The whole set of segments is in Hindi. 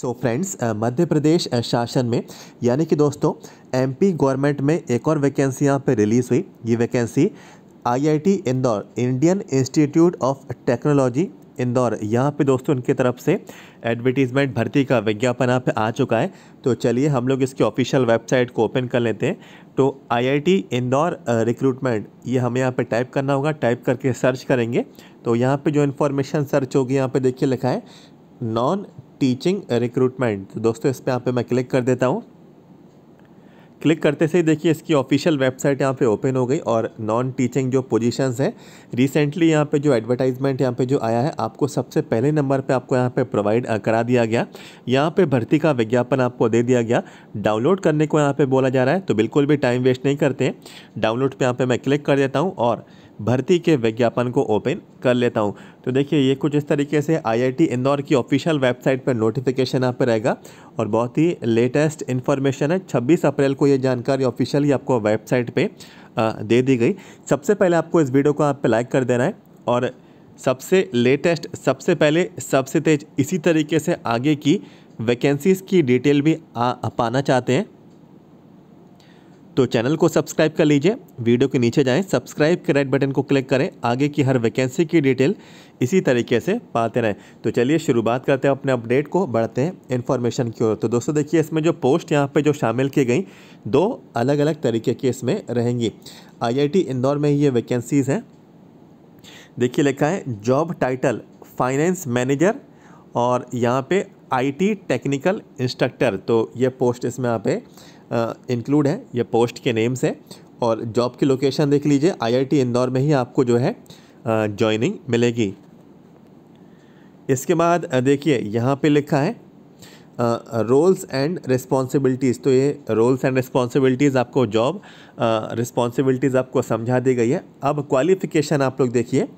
सो फ्रेंड्स मध्य प्रदेश शासन में यानी कि दोस्तों एमपी गवर्नमेंट में एक और वैकेंसी यहाँ पे रिलीज़ हुई ये vacancy IIT Indore Indian institute of technology Indore यहाँ पे दोस्तों उनकी तरफ से एडवर्टीज़मेंट भर्ती का विज्ञापन यहाँ पे आ चुका है तो चलिए हम लोग इसकी ऑफिशियल वेबसाइट को ओपन कर लेते हैं तो आईआईटी इंदौर रिक्रूटमेंट ये हमें यहाँ पे टाइप करना होगा टाइप करके सर्च करेंगे तो यहाँ पे जो इन्फॉर्मेशन सर्च होगी यहाँ पे देखिए लिखा है नॉन टीचिंग रिक्रूटमेंट uh, तो दोस्तों इस पर यहाँ पे मैं क्लिक कर देता हूँ क्लिक करते से ही देखिए इसकी ऑफिशियल वेबसाइट यहाँ पे ओपन हो गई और नॉन टीचिंग जो पोजीशंस हैं रिसेंटली यहाँ पे जो एडवर्टाइजमेंट यहाँ पे जो आया है आपको सबसे पहले नंबर पे आपको यहाँ पे प्रोवाइड uh, करा दिया गया यहाँ पे भर्ती का विज्ञापन आपको दे दिया गया डाउनलोड करने को यहाँ पर बोला जा रहा है तो बिल्कुल भी टाइम वेस्ट नहीं करते हैं डाउनलोड पर यहाँ पर मैं क्लिक कर देता हूँ और भर्ती के विज्ञापन को ओपन कर लेता हूँ तो देखिए ये कुछ इस तरीके से आईआईटी इंदौर की ऑफिशियल वेबसाइट पर नोटिफिकेशन यहाँ पर रहेगा और बहुत ही लेटेस्ट इन्फॉर्मेशन है 26 अप्रैल को ये जानकारी ऑफिशियली आपको वेबसाइट पे दे दी गई सबसे पहले आपको इस वीडियो को आप पे लाइक कर देना है और सबसे लेटेस्ट सबसे पहले सबसे तेज इसी तरीके से आगे की वैकेंसीज़ की डिटेल भी आ, पाना चाहते हैं तो चैनल को सब्सक्राइब कर लीजिए वीडियो के नीचे जाएं सब्सक्राइब के राइट बटन को क्लिक करें आगे की हर वैकेंसी की डिटेल इसी तरीके से पाते रहें तो चलिए शुरुआत करते हैं अपने अपडेट को बढ़ते हैं इन्फॉर्मेशन की ओर तो दोस्तों देखिए इसमें जो पोस्ट यहाँ पर जो शामिल की गई दो अलग अलग तरीके की इसमें रहेंगी आई इंदौर में ये वैकेंसीज़ हैं देखिए लिखा है जॉब टाइटल फाइनेंस मैनेजर और यहाँ पे आईटी टेक्निकल इंस्ट्रक्टर तो ये पोस्ट इसमें यहाँ पे इंक्लूड है ये पोस्ट के नेम्स है और जॉब की लोकेशन देख लीजिए आईआईटी इंदौर में ही आपको जो है जॉइनिंग मिलेगी इसके बाद देखिए यहाँ पे लिखा है रोल्स एंड रिस्पॉन्सिबिलिटीज़ तो ये रोल्स एंड रिस्पॉन्सिबिलिटीज़ आपको जॉब रिस्पॉन्सिबिलिटीज़ आपको समझा दी गई है अब क्वालिफ़िकेशन आप लोग देखिए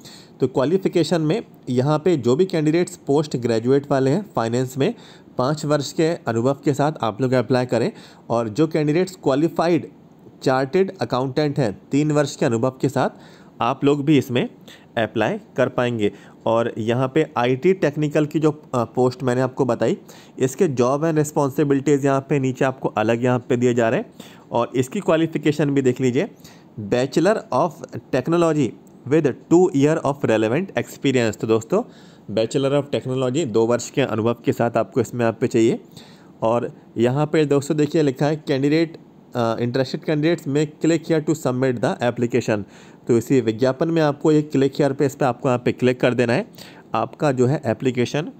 तो क्वालिफ़िकेशन में यहाँ पे जो भी कैंडिडेट्स पोस्ट ग्रेजुएट वाले हैं फाइनेंस में पाँच वर्ष के अनुभव के साथ आप लोग अप्लाई करें और जो कैंडिडेट्स क्वालिफाइड चार्टेड अकाउंटेंट हैं तीन वर्ष के अनुभव के साथ आप लोग भी इसमें अप्लाई कर पाएंगे और यहाँ पे आईटी टेक्निकल की जो पोस्ट मैंने आपको बताई इसके जॉब एंड रिस्पॉन्सिबिलिटीज़ यहाँ पे नीचे आपको अलग यहाँ पे दिए जा रहे हैं और इसकी क्वालिफ़िकेशन भी देख लीजिए bachelor of technology with two year of relevant experience तो दोस्तों बैचलर ऑफ टेक्नोलॉजी दो वर्ष के अनुभव के साथ आपको इसमें आप पे चाहिए और यहाँ पे दोस्तों देखिए लिखा है कैंडिडेट इंटरेस्टेड कैंडिडेट्स में click here to submit the application तो इसी विज्ञापन में आपको ये क्लिक हेयर पे इस पर आपको यहाँ पे क्लिक कर देना है आपका जो है एप्लीकेशन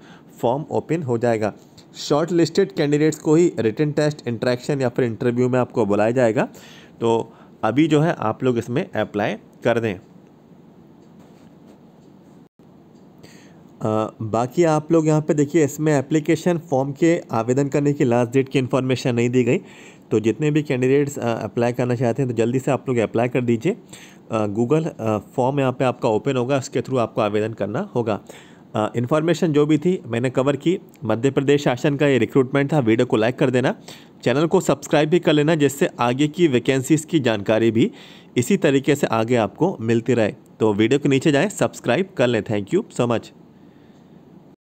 फॉर्म ओपन हो जाएगा शॉर्ट लिस्टेड कैंडिडेट्स को ही रिटर्न टेस्ट इंट्रैक्शन या फिर इंटरव्यू में आपको बुलाया जाएगा तो अभी जो है आप लोग इसमें अप्लाई कर दें आ, बाकी आप लोग यहाँ पे देखिए इसमें एप्लीकेशन फॉर्म के आवेदन करने की लास्ट डेट की इन्फॉर्मेशन नहीं दी गई तो जितने भी कैंडिडेट्स अप्लाई करना चाहते हैं तो जल्दी से आप लोग अप्लाई कर दीजिए गूगल फॉर्म यहाँ पे आपका ओपन होगा उसके थ्रू आपको आवेदन करना होगा इन्फॉर्मेशन जो भी थी मैंने कवर की मध्य प्रदेश शासन का ये रिक्रूटमेंट था वीडियो को लाइक कर देना चैनल को सब्सक्राइब भी कर लेना जिससे आगे की वैकेंसीज़ की जानकारी भी इसी तरीके से आगे आपको मिलती रहे तो वीडियो के नीचे जाएँ सब्सक्राइब कर लें थैंक यू सो मच